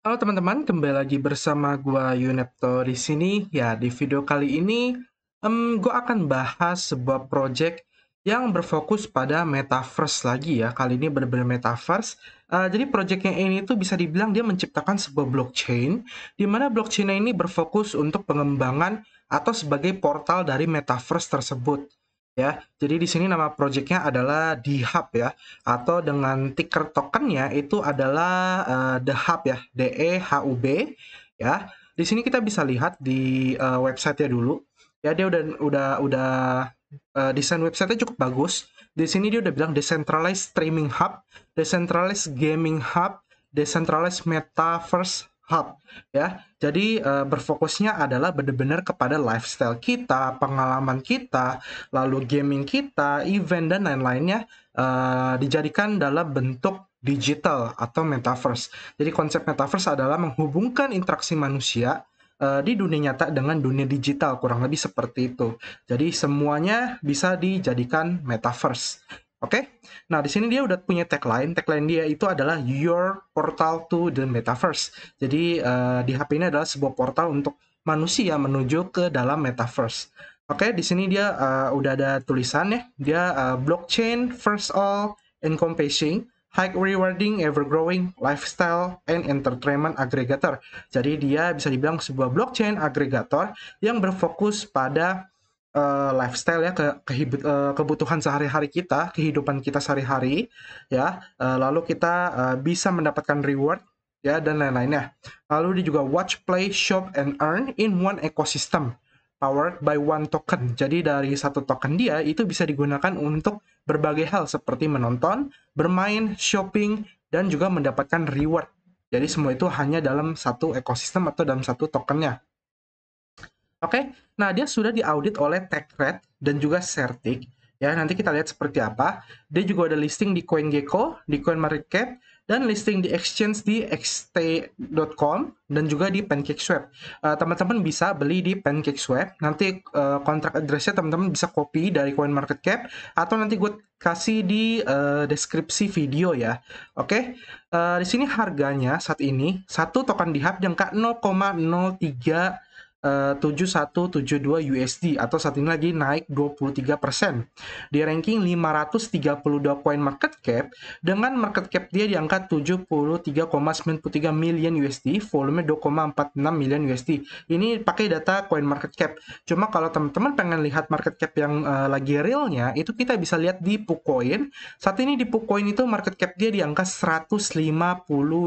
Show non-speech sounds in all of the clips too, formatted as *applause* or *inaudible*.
Halo teman-teman, kembali lagi bersama gua Yunepto di sini. Ya, di video kali ini em gua akan bahas sebuah project yang berfokus pada metaverse lagi ya. Kali ini benar-benar metaverse. Uh, jadi project yang ini tuh bisa dibilang dia menciptakan sebuah blockchain di mana blockchain ini berfokus untuk pengembangan atau sebagai portal dari metaverse tersebut ya. Jadi di sini nama projectnya adalah The Hub ya, atau dengan ticker tokennya itu adalah uh, The Hub ya, D E H U B ya. Di sini kita bisa lihat di uh, websitenya dulu. Ya dia udah udah udah uh, desain websitenya cukup bagus. Di sini dia udah bilang decentralized streaming hub, decentralized gaming hub, decentralized metaverse hub ya. Jadi uh, berfokusnya adalah benar-benar kepada lifestyle kita, pengalaman kita, lalu gaming kita, event dan lain-lainnya uh, dijadikan dalam bentuk digital atau metaverse. Jadi konsep metaverse adalah menghubungkan interaksi manusia eh, di dunia nyata dengan dunia digital kurang lebih seperti itu. Jadi semuanya bisa dijadikan metaverse Oke, okay? nah di sini dia udah punya tagline. Tagline dia itu adalah Your Portal to the Metaverse. Jadi uh, di HP ini adalah sebuah portal untuk manusia menuju ke dalam metaverse. Oke, okay? di sini dia uh, udah ada tulisannya. Dia uh, blockchain first all encompassing high rewarding ever growing lifestyle and entertainment aggregator. Jadi dia bisa dibilang sebuah blockchain aggregator yang berfokus pada uh, lifestyle ya ke, ke uh, eh, kebutuhan sehari-hari kita, kehidupan kita sehari-hari ya. Uh, lalu kita uh, bisa mendapatkan reward ya dan lain-lainnya. Lalu dia juga watch, play, shop and earn in one ecosystem powered by one token. Jadi dari satu token dia itu bisa digunakan untuk berbagai hal seperti menonton, bermain, shopping dan juga mendapatkan reward. Jadi semua itu hanya dalam satu ekosistem atau dalam satu tokennya. Oke, okay? nah dia sudah diaudit oleh TechRed dan juga Certik. Ya, nanti kita lihat seperti apa. Dia juga ada listing di CoinGecko, di CoinMarketCap, dan listing di exchange di xt.com dan juga di PancakeSwap. teman eh, teman-teman bisa beli di PancakeSwap. Nanti uh, kontrak addressnya teman-teman bisa copy dari CoinMarketCap atau nanti gue kasih di uh, deskripsi video ya. Oke, okay? uh, di sini harganya saat ini satu token di hub jangka 0,03 Eh, tujuh 7172 USD atau saat ini lagi naik 23%. Di ranking 532 poin market cap dengan market cap dia di angka 73,93 million USD, volume 2,46 million USD. Ini pakai data coin market cap. Cuma kalau teman-teman pengen lihat market cap yang uh, lagi realnya itu kita bisa lihat di Pukoin Saat ini di Pukoin itu market cap dia di angka 150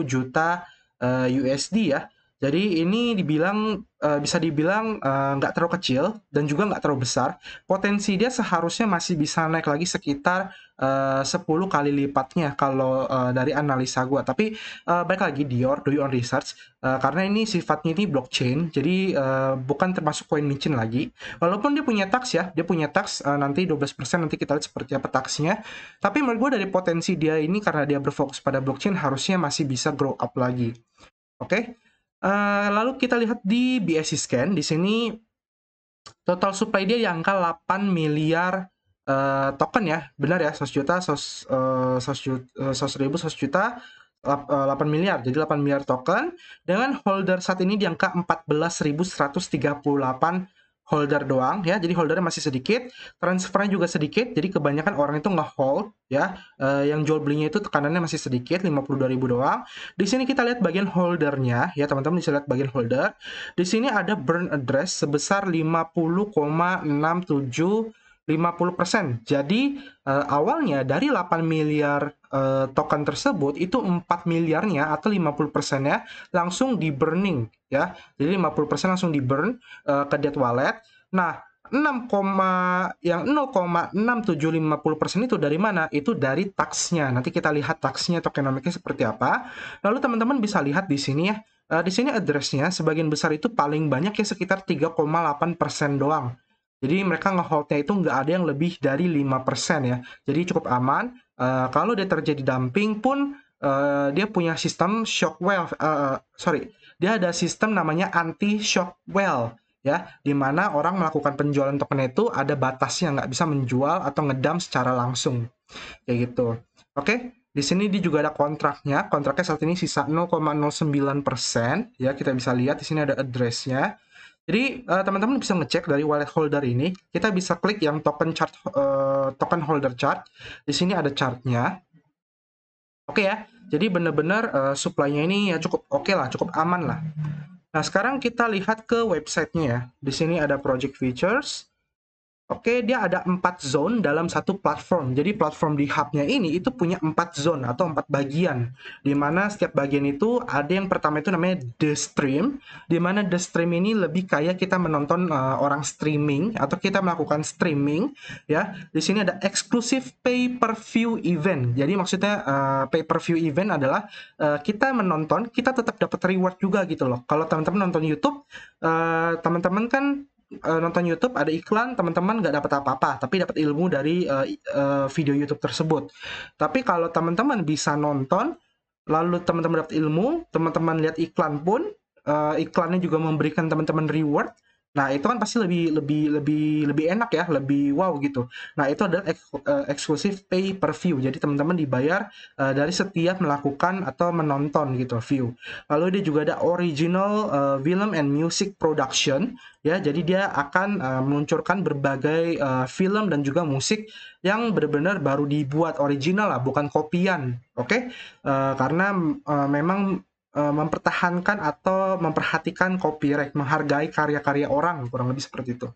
juta eh, USD ya jadi ini dibilang uh, bisa dibilang eh, nggak uh, terlalu kecil dan juga nggak terlalu besar. Potensi dia seharusnya masih bisa naik lagi sekitar eh, uh, 10 kali lipatnya kalau uh, dari analisa gue Tapi uh, baik lagi Dior do your research uh, karena ini sifatnya ini blockchain. Jadi uh, bukan termasuk coin micin lagi. Walaupun dia punya tax ya, dia punya tax uh, nanti 12% nanti kita lihat seperti apa taxnya. Tapi menurut gue dari potensi dia ini karena dia berfokus pada blockchain harusnya masih bisa grow up lagi. Oke. Okay? Uh, lalu kita lihat di BSC scan di sini total supply dia di angka 8 miliar uh, token ya. Benar ya, 100 juta, 100 uh, 100 100 ribu, 100 juta 8 eh, miliar. Jadi 8 miliar token dengan holder saat ini di angka 14.138 holder doang ya jadi holdernya masih sedikit transfernya juga sedikit jadi kebanyakan orang itu hold ya uh, yang jual belinya itu tekanannya masih sedikit 52.000 doang di sini kita lihat bagian holdernya ya teman-teman bisa lihat bagian holder di sini ada burn address sebesar 50,67 50%. Jadi uh, awalnya dari 8 miliar Eh, token tersebut itu 4 miliarnya atau 50 persennya langsung di burning ya. Jadi 50 persen langsung di burn uh, ke dead wallet. Nah 6, yang 0,6750 persen itu dari mana? Itu dari taxnya. Nanti kita lihat taxnya tokenomiknya seperti apa. Lalu teman-teman bisa lihat di sini ya. Uh, di sini addressnya sebagian besar itu paling banyak ya sekitar 3,8 persen doang. Jadi mereka ngeholdnya itu nggak ada yang lebih dari 5% ya. Jadi cukup aman. Uh, kalau dia terjadi dumping pun uh, dia punya sistem shock well, uh, eh, sorry, dia ada sistem namanya anti shock well ya, dimana orang melakukan penjualan token itu ada batasnya nggak bisa menjual atau ngedam secara langsung kayak gitu. Oke, okay? di sini dia juga ada kontraknya, kontraknya saat ini sisa 0,09 persen ya kita bisa lihat di sini ada addressnya. Jadi teman eh, teman-teman bisa ngecek dari wallet holder ini, kita bisa klik yang token chart uh, token holder chart. Di sini ada chartnya. Oke okay ya. Jadi benar-benar uh, supply-nya ini ya cukup oke okay lah, cukup aman lah. Nah, sekarang kita lihat ke websitenya ya. Di sini ada project features. Oke, okay, dia ada empat zone dalam satu platform. Jadi platform di hubnya ini itu punya empat zone atau empat bagian, Dimana setiap bagian itu ada yang pertama itu namanya the stream, Dimana the stream ini lebih kayak kita menonton uh, orang streaming atau kita melakukan streaming, ya. Di sini ada exclusive pay per view event. Jadi maksudnya uh, eh, pay per view event adalah uh, kita menonton, kita tetap dapat reward juga gitu loh. Kalau teman-teman nonton YouTube, teman-teman uh, teman -teman kan uh, nonton YouTube ada iklan teman-teman nggak dapat apa-apa tapi dapat ilmu dari uh, uh, video YouTube tersebut tapi kalau teman-teman bisa nonton lalu teman-teman dapat ilmu teman-teman lihat iklan pun uh, iklannya juga memberikan teman-teman reward Nah, itu kan pasti lebih lebih lebih lebih enak ya, lebih wow gitu. Nah, itu adalah ek, eksklusif eh, pay per view. Jadi teman-teman dibayar uh, dari setiap melakukan atau menonton gitu view. Lalu dia juga ada original uh, film and music production ya. Jadi dia akan uh, meluncurkan berbagai uh, film dan juga musik yang benar-benar baru dibuat original lah, bukan kopian. Oke? Okay? Uh, karena uh, memang Eh, mempertahankan atau memperhatikan copyright, menghargai karya-karya orang kurang lebih seperti itu.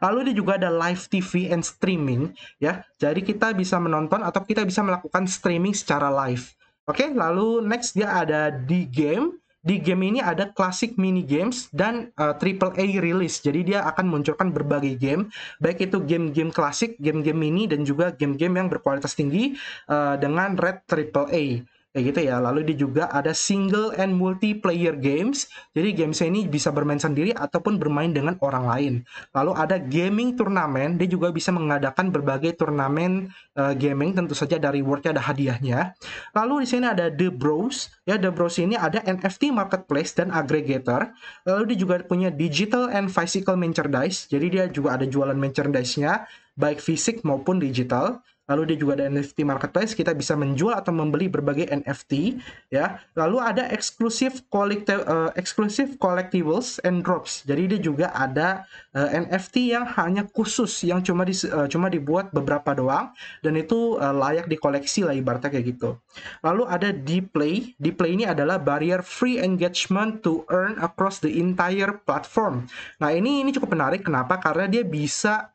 Lalu dia juga ada live TV and streaming ya. Jadi kita bisa menonton atau kita bisa melakukan streaming secara live. Oke, okay? lalu next dia ada di game. Di game ini ada classic mini games dan uh, A release. Jadi dia akan munculkan berbagai game, baik itu game-game klasik, game-game mini dan juga game-game yang berkualitas tinggi uh, dengan red triple A kayak gitu ya. Lalu dia juga ada single and multiplayer games. Jadi games ini bisa bermain sendiri ataupun bermain dengan orang lain. Lalu ada gaming turnamen. Dia juga bisa mengadakan berbagai turnamen uh, gaming. Tentu saja dari rewardnya ada hadiahnya. Lalu di sini ada The Bros. Ya The Bros ini ada NFT marketplace dan aggregator. Lalu dia juga punya digital and physical merchandise. Jadi dia juga ada jualan merchandise-nya baik fisik maupun digital. Lalu dia juga ada NFT marketplace, kita bisa menjual atau membeli berbagai NFT, ya. Lalu ada eksklusif collect uh, eh, eksklusif collectibles and drops. Jadi dia juga ada uh, eh, NFT yang hanya khusus, yang cuma di, uh, eh, cuma dibuat beberapa doang, dan itu uh, layak dikoleksi lah ibaratnya kayak gitu. Lalu ada Dplay. Dplay ini adalah barrier free engagement to earn across the entire platform. Nah ini ini cukup menarik. Kenapa? Karena dia bisa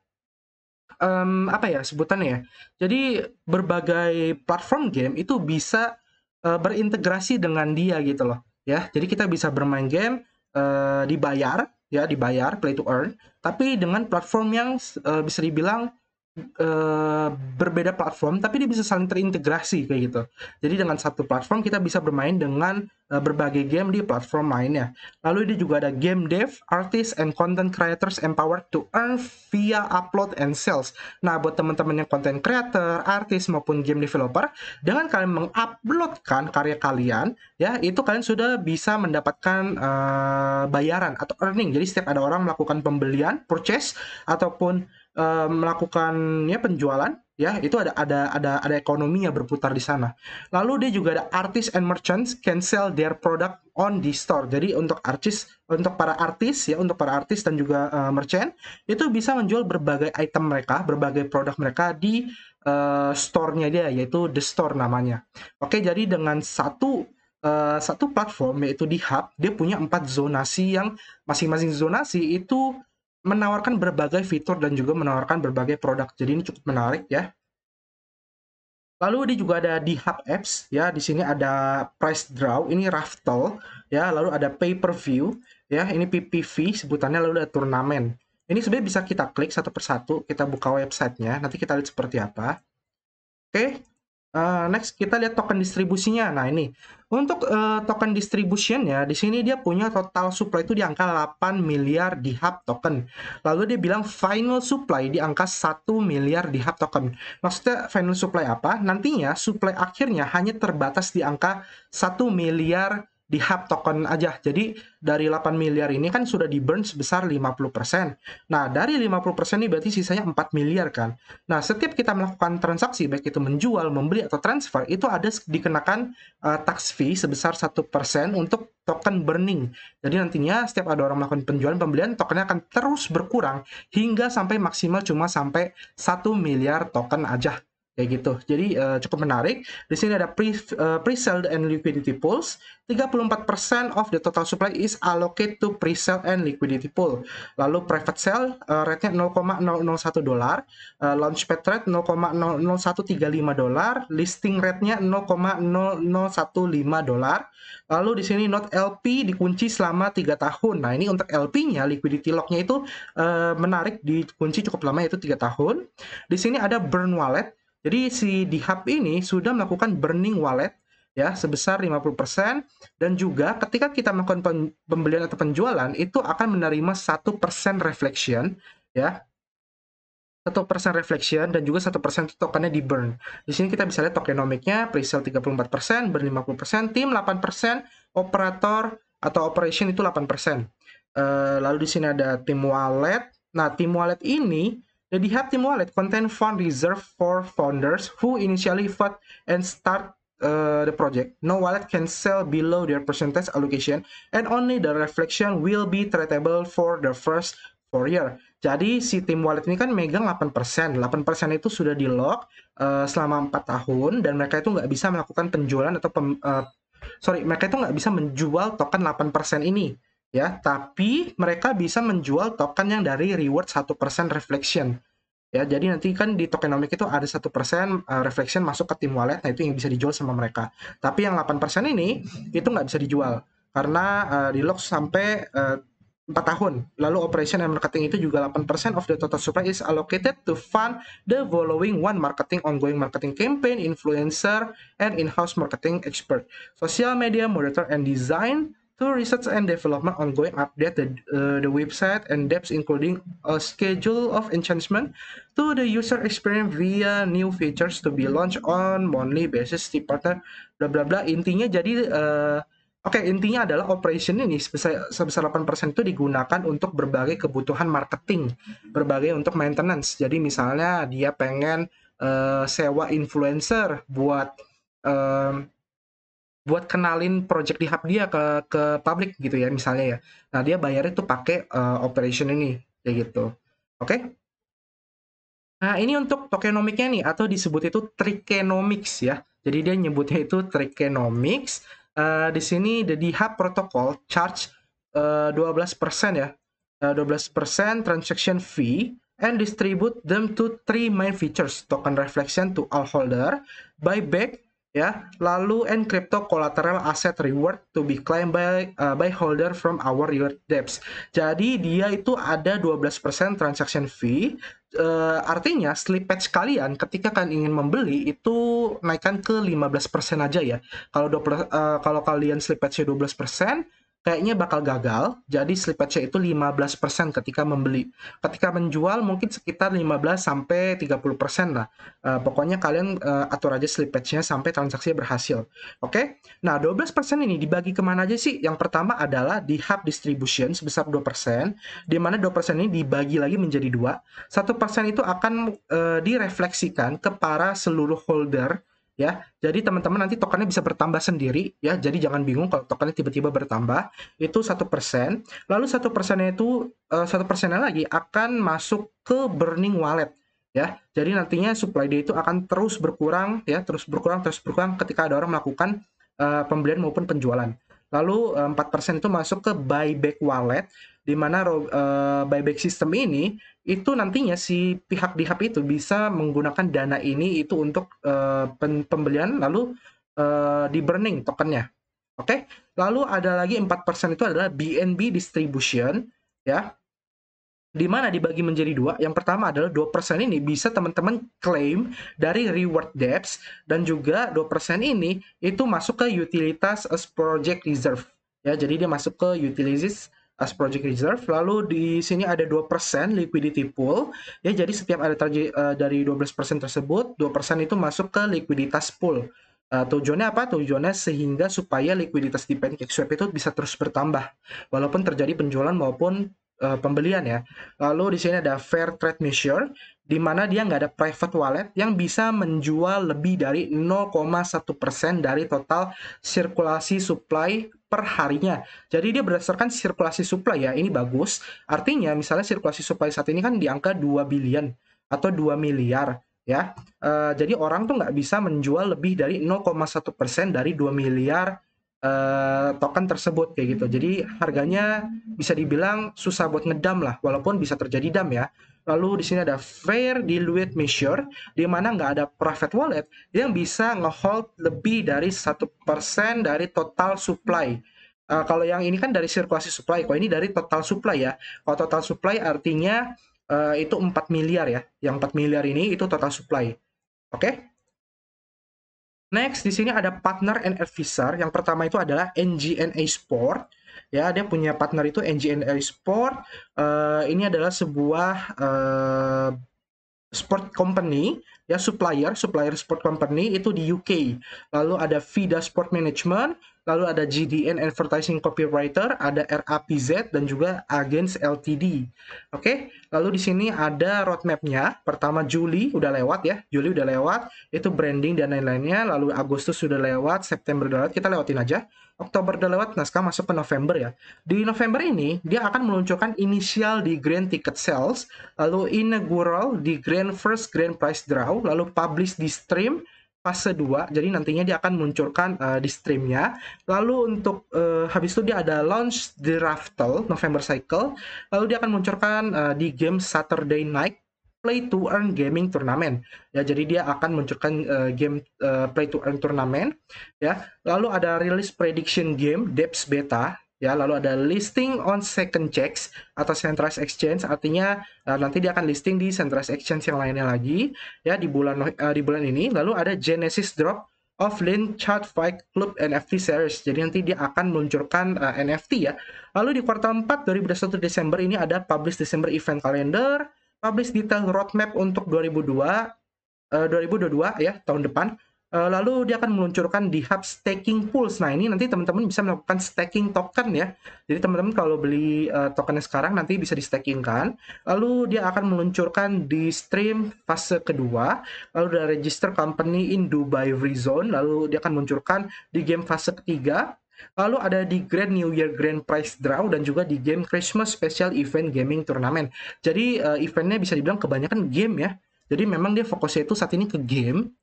um, apa ya sebutannya ya. Jadi berbagai platform game itu bisa uh, berintegrasi dengan dia gitu loh ya. Jadi kita bisa bermain game uh, dibayar ya, dibayar play to earn, tapi dengan platform yang uh, bisa dibilang Eh, berbeda platform tapi dia bisa saling terintegrasi kayak gitu. Jadi dengan satu platform kita bisa bermain dengan uh, berbagai game di platform lainnya. Lalu dia juga ada game dev, artist and content creators empowered to earn via upload and sales. Nah, buat teman-teman yang content creator, artis maupun game developer, dengan kalian menguploadkan karya kalian, ya itu kalian sudah bisa mendapatkan uh, bayaran atau earning. Jadi setiap ada orang melakukan pembelian, purchase ataupun Eh, melakukan ya penjualan ya itu ada ada ada ada ekonominya berputar di sana. Lalu dia juga ada artis and merchants can sell their product on the store. Jadi untuk artis untuk para artis ya untuk para artis dan juga uh, merchant itu bisa menjual berbagai item mereka, berbagai produk mereka di uh, store-nya dia yaitu the store namanya. Oke, jadi dengan satu Uh, satu platform yaitu di hub dia punya empat zonasi yang masing-masing zonasi itu menawarkan berbagai fitur dan juga menawarkan berbagai produk. Jadi ini cukup menarik ya. Lalu ini juga ada di Hub Apps ya. Di sini ada Price Draw, ini raffle ya. Lalu ada Pay Per View ya. Ini PPV sebutannya lalu ada turnamen. Ini sebenarnya bisa kita klik satu persatu, kita buka websitenya. Nanti kita lihat seperti apa. Oke, Eh, next kita lihat token distribusinya. Nah ini untuk uh, token distribution ya di sini dia punya total supply itu di angka 8 miliar di hub token. Lalu dia bilang final supply di angka 1 miliar di hub token. Maksudnya final supply apa? Nantinya supply akhirnya hanya terbatas di angka 1 miliar di hub token aja. Jadi dari 8 miliar ini kan sudah di burn sebesar 50%. Nah, dari 50% ini berarti sisanya 4 miliar kan. Nah, setiap kita melakukan transaksi baik itu menjual, membeli atau transfer itu ada dikenakan uh, tax fee sebesar 1% untuk token burning. Jadi nantinya setiap ada orang melakukan penjualan pembelian tokennya akan terus berkurang hingga sampai maksimal cuma sampai 1 miliar token aja kayak gitu. Jadi uh, cukup menarik. Di sini ada pre uh, pre-sale and liquidity pools. 34% of the total supply is allocated to pre-sale and liquidity pool. Lalu private sale uh, rate-nya 0,001 dolar, uh, launchpad rate 0,00135 dolar, listing rate-nya 0,0015 dolar. Lalu di sini not LP dikunci selama 3 tahun. Nah, ini untuk LP-nya liquidity lock-nya itu uh, menarik dikunci cukup lama yaitu 3 tahun. Di sini ada burn wallet jadi si hub ini sudah melakukan burning wallet ya sebesar 50% dan juga ketika kita melakukan pembelian atau penjualan itu akan menerima 1% reflection ya 1% reflection dan juga 1% tokennya di burn. Di sini kita bisa lihat tokenomiknya, presale 34 persen, burn 50 tim 8 operator atau operation itu 8 Uh, eh, lalu di sini ada tim wallet. Nah, tim wallet ini The hati wallet konten fund reserved for founders who initially fund and start uh, the project. No wallet can sell below their percentage allocation and only the reflection will be tradable for the first four year. Jadi si tim wallet ini kan megang 8%. 8% itu sudah di lock uh, selama 4 tahun dan mereka itu nggak bisa melakukan penjualan atau pem, uh, sorry mereka itu nggak bisa menjual token 8% ini ya tapi mereka bisa menjual token yang dari reward satu persen reflection ya jadi nanti kan di tokenomic itu ada satu persen eh, reflection masuk ke tim wallet nah itu yang bisa dijual sama mereka tapi yang 8% ini itu nggak bisa dijual karena uh, di lock sampai uh, eh, 4 tahun. Lalu operation and marketing itu juga 8% of the total supply is allocated to fund the following one marketing ongoing marketing campaign, influencer, and in-house marketing expert, social media, moderator, and design, to research and development ongoing update the, uh, the website and depths including a schedule of enhancement to the user experience via new features to be launched on monthly basis di partner bla bla bla intinya jadi uh, Oke, okay, intinya adalah operation ini sebesar, sebesar 8% itu digunakan untuk berbagai kebutuhan marketing, berbagai untuk maintenance. Jadi misalnya dia pengen uh, sewa influencer buat uh, buat kenalin project di hub dia ke ke publik gitu ya misalnya ya. Nah, dia bayarnya tuh pakai uh, operation ini kayak gitu. Oke? Okay? Nah, ini untuk tokenomicsnya nih atau disebut itu trikenomics ya. Jadi dia nyebutnya itu trikenomics Uh, eh, di sini the dihub protocol charge uh, eh, 12% ya. Uh, 12% transaction fee and distribute them to three main features token reflection to all holder, buyback ya lalu and crypto collateral asset reward to be claimed by uh, by holder from our reward debts jadi dia itu ada 12% transaction fee uh, artinya slippage kalian ketika kalian ingin membeli itu naikkan ke 15% aja ya kalau 20, uh, kalau kalian slippage 12% kayaknya bakal gagal. Jadi slippage itu 15% ketika membeli. Ketika menjual mungkin sekitar 15 sampai 30% lah. Uh, pokoknya kalian uh, atur aja slippage-nya sampai transaksi berhasil. Oke. Okay? Nah, 12% ini dibagi kemana aja sih? Yang pertama adalah di hub distribution sebesar 2%, di mana 2% ini dibagi lagi menjadi dua. 1% itu akan uh, direfleksikan ke para seluruh holder ya. Jadi teman-teman nanti tokennya bisa bertambah sendiri ya. Jadi jangan bingung kalau tokennya tiba-tiba bertambah itu satu persen. Lalu satu persennya itu eh, satu persennya lagi akan masuk ke burning wallet ya. Jadi nantinya supply dia itu akan terus berkurang ya, terus berkurang terus berkurang ketika ada orang melakukan uh, pembelian maupun penjualan. Lalu eh, empat persen itu masuk ke buyback wallet di mana uh, buyback system ini itu nantinya si pihak-pihak itu bisa menggunakan dana ini itu untuk uh, pembelian lalu uh, di burning tokennya. Oke. Okay? Lalu ada lagi empat persen itu adalah BNB distribution ya. Di mana dibagi menjadi dua. Yang pertama adalah dua persen ini bisa teman-teman claim dari reward debts dan juga dua persen ini itu masuk ke utilitas project reserve ya. Jadi dia masuk ke utilities as project reserve. Lalu di sini ada 2% liquidity pool. Ya, jadi setiap ada uh, dari 12% tersebut, 2% itu masuk ke likuiditas pool. Uh, tujuannya apa? Tujuannya sehingga supaya likuiditas di Pancake Swap itu bisa terus bertambah walaupun terjadi penjualan maupun uh, pembelian ya. Lalu di sini ada fair trade measure di mana dia nggak ada private wallet yang bisa menjual lebih dari 0,1% dari total sirkulasi supply per harinya. Jadi dia berdasarkan sirkulasi supply ya, ini bagus. Artinya misalnya sirkulasi supply saat ini kan di angka 2 billion atau 2 miliar ya. Uh, jadi orang tuh nggak bisa menjual lebih dari 0,1% dari 2 miliar Eh, token tersebut kayak gitu. Jadi harganya bisa dibilang susah buat ngedam lah, walaupun bisa terjadi dam ya. Lalu di sini ada fair dilute measure, di mana nggak ada profit wallet yang bisa ngehold lebih dari satu persen dari total supply. Uh, kalau yang ini kan dari sirkulasi supply, kok ini dari total supply ya. Kalau total supply artinya uh, itu 4 miliar ya. Yang 4 miliar ini itu total supply. Oke? Okay? Next, di sini ada partner and advisor. Yang pertama itu adalah NGNA Sport. Ya, dia punya partner itu NGNA Sport. Uh, ini adalah sebuah uh, sport company ya supplier, supplier sport company itu di UK. Lalu ada Vida Sport Management, lalu ada GDN Advertising Copywriter, ada RAPZ dan juga Agents LTD. Oke, lalu di sini ada roadmapnya. Pertama Juli udah lewat ya, Juli udah lewat, itu branding dan lain-lainnya. Lalu Agustus sudah lewat, September udah lewat, kita lewatin aja. Oktober udah lewat, naskah masuk ke November ya. Di November ini, dia akan meluncurkan inisial di Grand Ticket Sales, lalu inaugural di Grand First Grand Prize Draw, lalu publish di stream fase 2. Jadi nantinya dia akan munculkan uh, di streamnya. Lalu untuk uh, habis itu dia ada launch the Raftel November Cycle. Lalu dia akan munculkan uh, di game Saturday Night Play to Earn Gaming Tournament. Ya, jadi dia akan munculkan uh, game uh, Play to Earn Tournament. Ya, lalu ada release prediction game Depths Beta ya lalu ada listing on second checks atau centralized exchange artinya uh, nanti dia akan listing di centralized exchange yang lainnya lagi ya di bulan uh, di bulan ini lalu ada Genesis drop of Lin Chart Fight Club NFT Series. Jadi nanti dia akan meluncurkan uh, eh, NFT ya. Lalu di kuartal 4 2021 Desember ini ada publish Desember event calendar, publish detail roadmap untuk 2002 uh, 2022 ya tahun depan. Eh, lalu dia akan meluncurkan di hub staking pools. Nah ini nanti teman-teman bisa melakukan staking token ya. Jadi teman-teman kalau beli uh, tokennya sekarang nanti bisa di staking kan. Lalu dia akan meluncurkan di stream fase kedua. Lalu dari register company in Dubai Free Zone. Lalu dia akan meluncurkan di game fase ketiga. Lalu ada di Grand New Year Grand Prize Draw dan juga di game Christmas Special Event Gaming Tournament. Jadi uh, eventnya bisa dibilang kebanyakan game ya. Jadi memang dia fokusnya itu saat ini ke game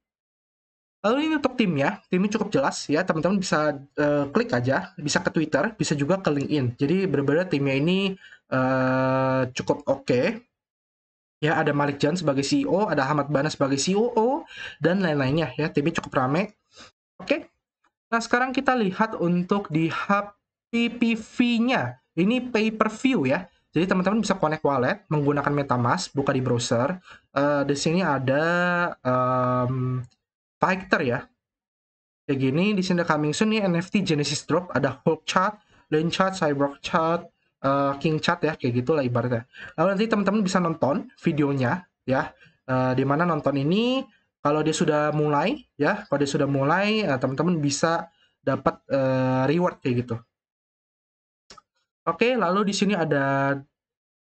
Lalu ini untuk timnya, timnya cukup jelas ya, teman-teman bisa uh, klik aja, bisa ke Twitter, bisa juga ke LinkedIn. Jadi benar-benar timnya ini uh, cukup oke. Okay. Ya, ada Malik Jan sebagai CEO, ada Ahmad Bana sebagai COO, dan lain-lainnya ya, timnya cukup rame. Oke, okay. nah sekarang kita lihat untuk di hub PPV-nya. Ini pay-per-view ya, jadi teman-teman bisa connect wallet menggunakan MetaMask, buka di browser. Uh, di sini ada... Um, fighter ya. Kayak gini, di sini coming soon nih NFT Genesis Drop, ada Hulk chart, Lion chart, Cyber chart, uh, eh, King chart ya, kayak gitulah ibaratnya. Lalu nanti teman-teman bisa nonton videonya ya, uh, di mana nonton ini kalau dia sudah mulai ya, kalau dia sudah mulai eh, teman-teman uh, bisa dapat uh, reward kayak gitu. Oke, lalu di sini ada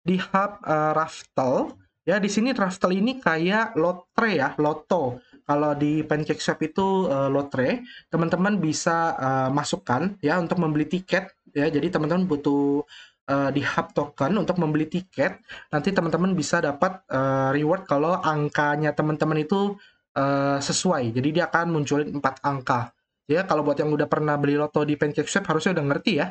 di hub uh, Raftel ya di sini Raftel ini kayak lotre ya, loto kalau di Pancake Shop itu uh, lotre, teman-teman bisa uh, masukkan ya untuk membeli tiket ya. Jadi teman-teman butuh uh, eh, di hub token untuk membeli tiket. Nanti teman-teman bisa dapat uh, reward kalau angkanya teman-teman itu uh, sesuai. Jadi dia akan munculin 4 angka. Ya, kalau buat yang udah pernah beli loto di Pancake Shop harusnya udah ngerti ya.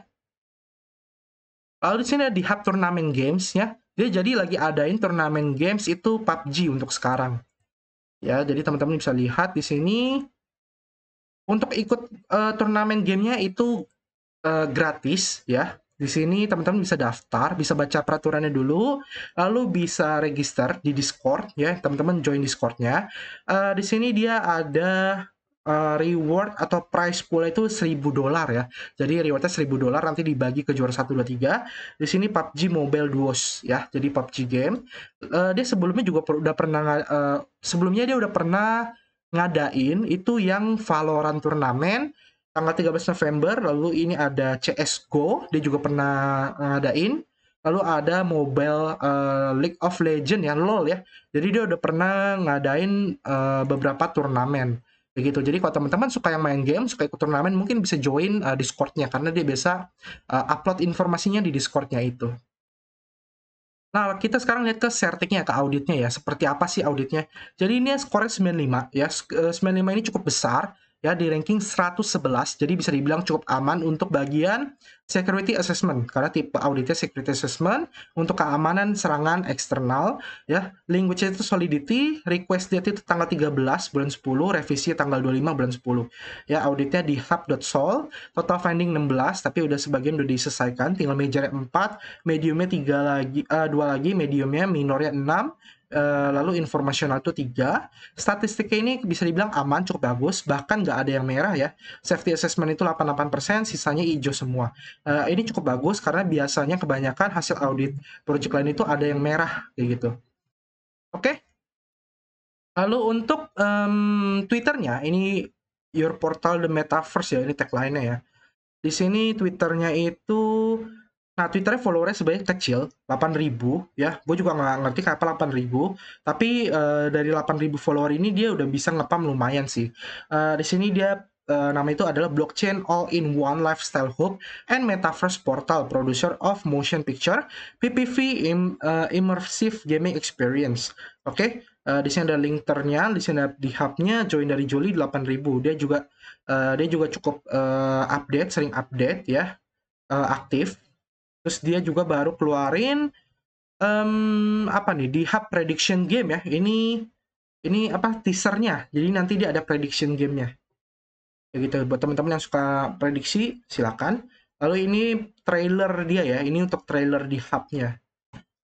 Lalu di sini di hub turnamen games ya. Dia jadi lagi adain turnamen games itu PUBG untuk sekarang Ya, jadi teman-teman bisa lihat di sini untuk ikut uh, turnamen gamenya itu uh, gratis ya. Di sini teman-teman bisa daftar, bisa baca peraturannya dulu, lalu bisa register di Discord ya, teman-teman join Discordnya. Uh, di sini dia ada Eh, reward atau price pool itu 1000 dolar ya. Jadi rewardnya 1000 dolar nanti dibagi ke juara 1 2 3. Di sini PUBG Mobile Duos ya. Jadi PUBG game. Uh, dia sebelumnya juga per udah pernah uh, sebelumnya dia udah pernah ngadain itu yang Valorant turnamen tanggal 13 November, lalu ini ada CS:GO, dia juga pernah ngadain lalu ada mobile uh, League of Legend ya LOL ya. Jadi dia udah pernah ngadain uh, beberapa turnamen begitu jadi kalau teman-teman suka yang main game suka ikut turnamen mungkin bisa join uh, discordnya karena dia bisa uh, upload informasinya di discordnya itu Nah, kita sekarang lihat ke certiknya, ke auditnya ya. Seperti apa sih auditnya? Jadi ini ya skornya 95 ya. 95 uh, ini cukup besar ya di ranking 111 jadi bisa dibilang cukup aman untuk bagian security assessment karena tipe auditnya security assessment untuk keamanan serangan eksternal ya language itu solidity request date itu tanggal 13 bulan 10 revisi tanggal 25 bulan 10 ya auditnya di hub.sol total finding 16 tapi udah sebagian udah diselesaikan tinggal majornya 4 mediumnya 3 lagi uh, eh, 2 lagi mediumnya minornya 6 Eh, lalu informasional itu tiga. Statistiknya ini bisa dibilang aman, cukup bagus, bahkan nggak ada yang merah ya. Safety assessment itu 88%, sisanya hijau semua. Uh, ini cukup bagus karena biasanya kebanyakan hasil audit project lain itu ada yang merah kayak gitu. Oke. Okay? Lalu untuk um, Twitternya, ini your portal the metaverse ya, ini tagline-nya ya. Di sini Twitternya itu Nah, Twitternya followernya sebanyak kecil, 8.000 ya. Gue juga nggak ngerti kenapa 8.000. Tapi uh, dari 8.000 follower ini dia udah bisa ngepam lumayan sih. Uh, di sini dia uh, nama itu adalah Blockchain All-in-One Lifestyle Hub and Metaverse Portal, producer of motion picture, PPV im, uh, Immersive Gaming Experience. Oke, okay? uh, di sini ada link ternya, di sini ada di hubnya, join dari Juli 8.000. Dia juga uh, dia juga cukup uh, update, sering update ya, uh, aktif Terus dia juga baru keluarin um, apa nih di Hub Prediction Game ya. Ini ini apa teasernya. Jadi nanti dia ada prediction gamenya. Ya gitu buat teman-teman yang suka prediksi silakan. Lalu ini trailer dia ya. Ini untuk trailer di hubnya.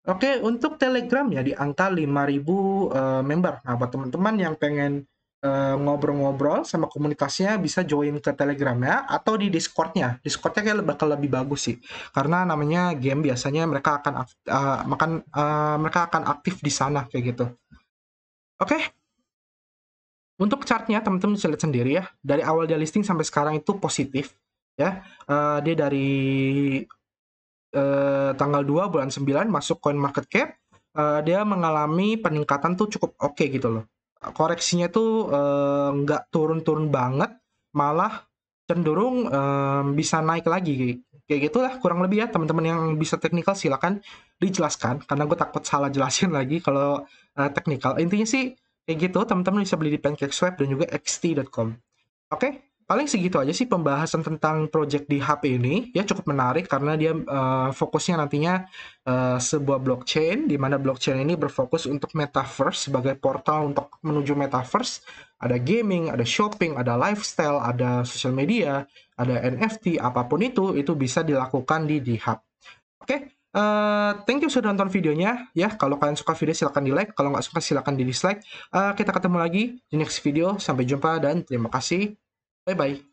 Oke, untuk Telegram ya di angka 5000 uh, eh, member. Nah, buat teman-teman yang pengen Eh, ngobrol-ngobrol sama komunitasnya bisa join ke Telegramnya atau di Discordnya. Discordnya kayak bakal lebih bagus sih, karena namanya game biasanya mereka akan uh, makan uh, mereka akan aktif di sana kayak gitu. Oke, okay. untuk chartnya teman-teman bisa lihat sendiri ya. Dari awal dia listing sampai sekarang itu positif ya. Uh, dia dari uh, tanggal 2 bulan 9 masuk coin market cap, uh, dia mengalami peningkatan tuh cukup oke okay gitu loh koreksinya tuh eh, nggak turun-turun banget, malah cenderung bisa naik lagi. Kayak gitulah kurang lebih ya teman-teman yang bisa teknikal silakan dijelaskan karena gue takut salah jelasin *laughs* lagi kalau uh, eh, teknikal. Intinya sih kayak gitu teman-teman bisa beli di Pancake Swap dan juga xt.com. Oke, okay? paling segitu aja sih pembahasan tentang project di HP ini ya cukup menarik karena dia uh, fokusnya nantinya uh, sebuah blockchain di mana blockchain ini berfokus untuk metaverse sebagai portal untuk menuju metaverse ada gaming ada shopping ada lifestyle ada social media ada NFT apapun itu itu bisa dilakukan di di HP oke okay? Uh, eh, thank you sudah nonton videonya ya. Kalau kalian suka video silahkan di like, kalau nggak suka silahkan di dislike. Uh, kita ketemu lagi di next video. Sampai jumpa dan terima kasih. Bye bye.